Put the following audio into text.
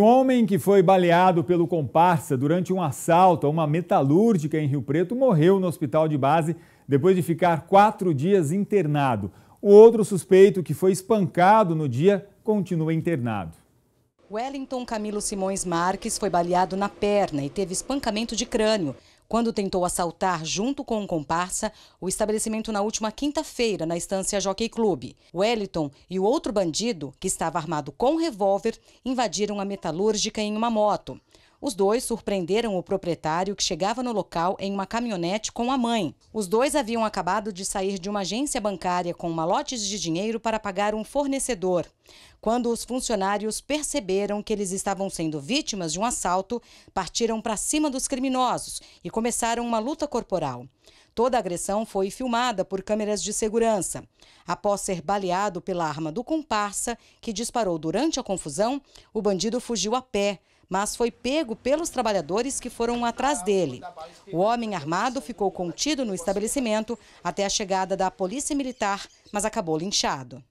O homem que foi baleado pelo comparsa durante um assalto a uma metalúrgica em Rio Preto morreu no hospital de base depois de ficar quatro dias internado. O outro suspeito, que foi espancado no dia, continua internado. Wellington Camilo Simões Marques foi baleado na perna e teve espancamento de crânio quando tentou assaltar, junto com um comparsa, o estabelecimento na última quinta-feira na estância Jockey Club. Wellington e o outro bandido, que estava armado com revólver, invadiram a metalúrgica em uma moto. Os dois surpreenderam o proprietário que chegava no local em uma caminhonete com a mãe. Os dois haviam acabado de sair de uma agência bancária com malotes de dinheiro para pagar um fornecedor. Quando os funcionários perceberam que eles estavam sendo vítimas de um assalto, partiram para cima dos criminosos e começaram uma luta corporal. Toda a agressão foi filmada por câmeras de segurança. Após ser baleado pela arma do comparsa, que disparou durante a confusão, o bandido fugiu a pé, mas foi pego pelos trabalhadores que foram atrás dele. O homem armado ficou contido no estabelecimento até a chegada da polícia militar, mas acabou linchado.